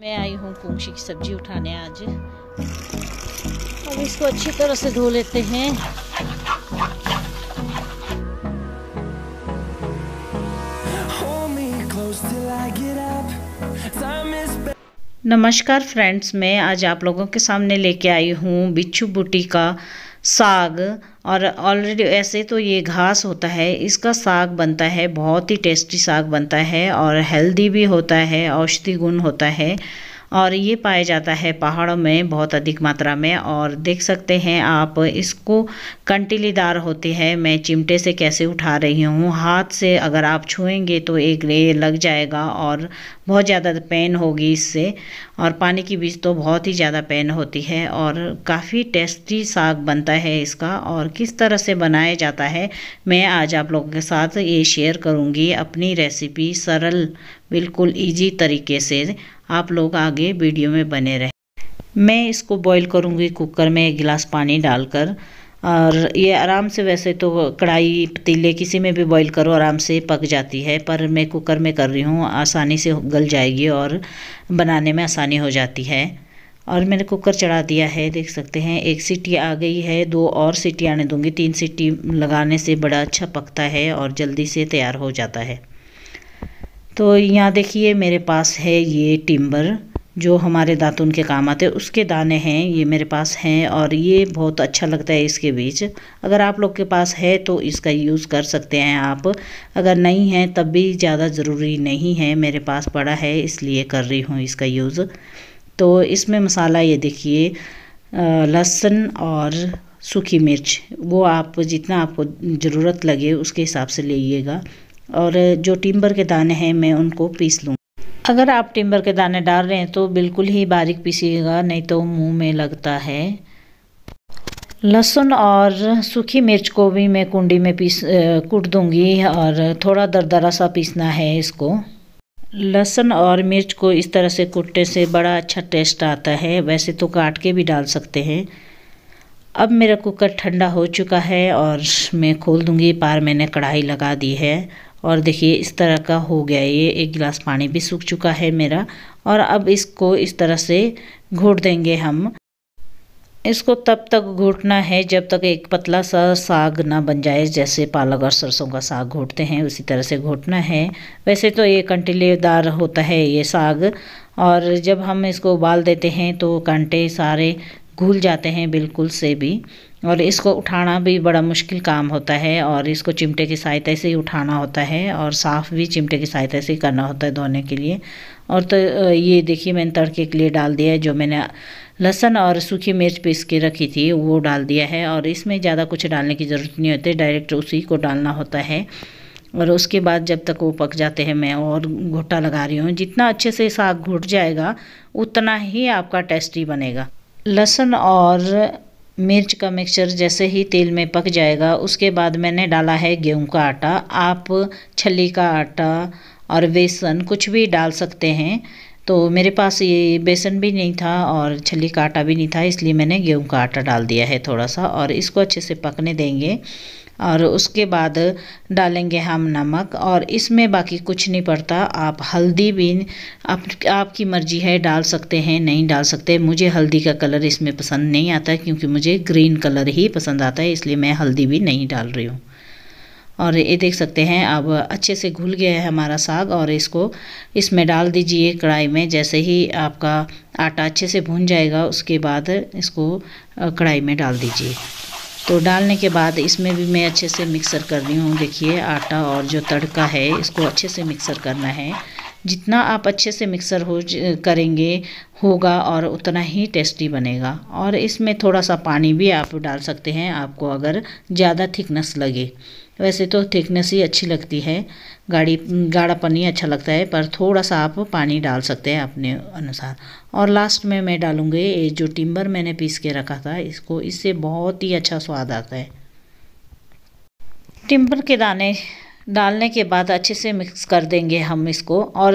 मैं आई हूँ कुंशी की सब्जी उठाने आज अब इसको अच्छी तरह से धो लेते हैं नमस्कार फ्रेंड्स मैं आज आप लोगों के सामने लेके आई हूँ बिच्छू बूटी का साग और ऑलरेडी ऐसे तो ये घास होता है इसका साग बनता है बहुत ही टेस्टी साग बनता है और हेल्दी भी होता है औषधि गुण होता है और ये पाया जाता है पहाड़ों में बहुत अधिक मात्रा में और देख सकते हैं आप इसको कंटिलीदार होती है मैं चिमटे से कैसे उठा रही हूँ हाथ से अगर आप छुएंगे तो एक रे लग जाएगा और बहुत ज़्यादा पेन होगी इससे और पानी की बीज तो बहुत ही ज़्यादा पेन होती है और काफ़ी टेस्टी साग बनता है इसका और किस तरह से बनाया जाता है मैं आज आप लोगों के साथ ये शेयर करूँगी अपनी रेसिपी सरल बिल्कुल ईजी तरीके से आप लोग आगे वीडियो में बने रहें मैं इसको बॉईल करूँगी कुकर में एक गिलास पानी डालकर और ये आराम से वैसे तो कढ़ाई पतीले किसी में भी बॉईल करो आराम से पक जाती है पर मैं कुकर में कर रही हूँ आसानी से गल जाएगी और बनाने में आसानी हो जाती है और मैंने कुकर चढ़ा दिया है देख सकते हैं एक सीटी आ गई है दो और सीटी आने दूंगी तीन सीटी लगाने से बड़ा अच्छा पकता है और जल्दी से तैयार हो जाता है तो यहाँ देखिए मेरे पास है ये टिम्बर जो हमारे दातुन के काम आते हैं उसके दाने हैं ये मेरे पास हैं और ये बहुत अच्छा लगता है इसके बीच अगर आप लोग के पास है तो इसका यूज़ कर सकते हैं आप अगर नहीं है तब भी ज़्यादा ज़रूरी नहीं है मेरे पास पड़ा है इसलिए कर रही हूँ इसका यूज़ तो इसमें मसाला ये देखिए लहसुन और सूखी मिर्च वो आप जितना आपको ज़रूरत लगे उसके हिसाब से लेगा और जो टिम्बर के दाने हैं मैं उनको पीस लूँ अगर आप टिम्बर के दाने डाल रहे हैं तो बिल्कुल ही बारीक पीसीएगा नहीं तो मुंह में लगता है लहसुन और सूखी मिर्च को भी मैं कुंडी में पीस कूट दूंगी और थोड़ा दरदरा सा पीसना है इसको लहसुन और मिर्च को इस तरह से कुटने से बड़ा अच्छा टेस्ट आता है वैसे तो काट के भी डाल सकते हैं अब मेरा कुकर ठंडा हो चुका है और मैं खोल दूंगी पार मैंने कढ़ाई लगा दी है और देखिए इस तरह का हो गया ये एक गिलास पानी भी सूख चुका है मेरा और अब इसको इस तरह से घोट देंगे हम इसको तब तक घोटना है जब तक एक पतला सा साग ना बन जाए जैसे पालक और सरसों का साग घोटते हैं उसी तरह से घोटना है वैसे तो ये कंटिलेदार होता है ये साग और जब हम इसको उबाल देते हैं तो कंटे सारे घुल जाते हैं बिल्कुल से भी और इसको उठाना भी बड़ा मुश्किल काम होता है और इसको चिमटे की सहायता से ही उठाना होता है और साफ़ भी चिमटे की सहायता से ही करना होता है धोने के लिए और तो ये देखिए मैंने तड़के के लिए डाल दिया है जो मैंने लहसन और सूखी मिर्च पीस के रखी थी वो डाल दिया है और इसमें ज़्यादा कुछ डालने की ज़रूरत नहीं होती डायरेक्ट उसी को डालना होता है और उसके बाद जब तक वो पक जाते हैं मैं और घोटा लगा रही हूँ जितना अच्छे से साग घुट जाएगा उतना ही आपका टेस्टी बनेगा लहसुन और मिर्च का मिक्सचर जैसे ही तेल में पक जाएगा उसके बाद मैंने डाला है गेहूं का आटा आप छली का आटा और बेसन कुछ भी डाल सकते हैं तो मेरे पास ये बेसन भी नहीं था और छली का आटा भी नहीं था इसलिए मैंने गेहूं का आटा डाल दिया है थोड़ा सा और इसको अच्छे से पकने देंगे और उसके बाद डालेंगे हम नमक और इसमें बाकी कुछ नहीं पड़ता आप हल्दी भी आप, आपकी मर्ज़ी है डाल सकते हैं नहीं डाल सकते मुझे हल्दी का कलर इसमें पसंद नहीं आता क्योंकि मुझे ग्रीन कलर ही पसंद आता है इसलिए मैं हल्दी भी नहीं डाल रही हूँ और ये देख सकते हैं अब अच्छे से घुल गया है हमारा साग और इसको इसमें डाल दीजिए कढ़ाई में जैसे ही आपका आटा अच्छे से भून जाएगा उसके बाद इसको कढ़ाई में डाल दीजिए तो डालने के बाद इसमें भी मैं अच्छे से मिक्सर कर रही हूँ देखिए आटा और जो तड़का है इसको अच्छे से मिक्सर करना है जितना आप अच्छे से मिक्सर हो करेंगे होगा और उतना ही टेस्टी बनेगा और इसमें थोड़ा सा पानी भी आप डाल सकते हैं आपको अगर ज़्यादा थिकनेस लगे वैसे तो थिकनेस ही अच्छी लगती है गाढ़ी गाढ़ा पनी अच्छा लगता है पर थोड़ा सा आप पानी डाल सकते हैं अपने अनुसार और लास्ट में मैं डालूँगी ये जो टिम्बर मैंने पीस के रखा था इसको इससे बहुत ही अच्छा स्वाद आता है टिम्बर के दाने डालने के बाद अच्छे से मिक्स कर देंगे हम इसको और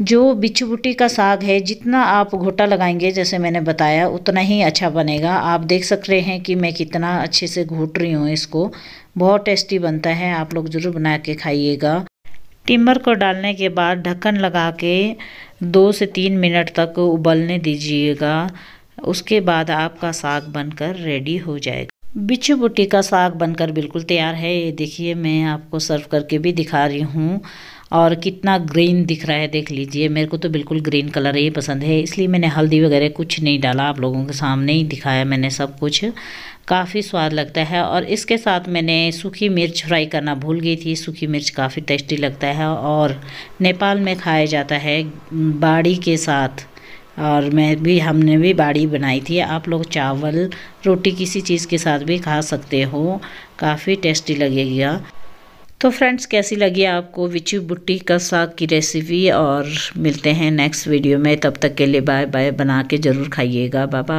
जो बिच्छू बूटी का साग है जितना आप घोटा लगाएंगे जैसे मैंने बताया उतना ही अच्छा बनेगा आप देख सक रहे हैं कि मैं कितना अच्छे से घोट रही हूँ इसको बहुत टेस्टी बनता है आप लोग ज़रूर बना के खाइएगा टिम्बर को डालने के बाद ढक्कन लगा के दो से तीन मिनट तक उबलने दीजिएगा उसके बाद आपका साग बनकर रेडी हो जाएगा बिच्छू बुट्टी का साग बनकर बिल्कुल तैयार है ये देखिए मैं आपको सर्व करके भी दिखा रही हूँ और कितना ग्रीन दिख रहा है देख लीजिए मेरे को तो बिल्कुल ग्रीन कलर ही पसंद है इसलिए मैंने हल्दी वगैरह कुछ नहीं डाला आप लोगों के सामने ही दिखाया मैंने सब कुछ काफ़ी स्वाद लगता है और इसके साथ मैंने सूखी मिर्च फ्राई करना भूल गई थी सूखी मिर्च काफ़ी टेस्टी लगता है और नेपाल में खाया जाता है बाड़ी के साथ और मैं भी हमने भी बाड़ी बनाई थी आप लोग चावल रोटी किसी चीज़ के साथ भी खा सकते हो काफ़ी टेस्टी लगेगा तो फ्रेंड्स कैसी लगी आपको विचू बुट्टी का साग की रेसिपी और मिलते हैं नेक्स्ट वीडियो में तब तक के लिए बाय बाय बना के ज़रूर खाइएगा बाबा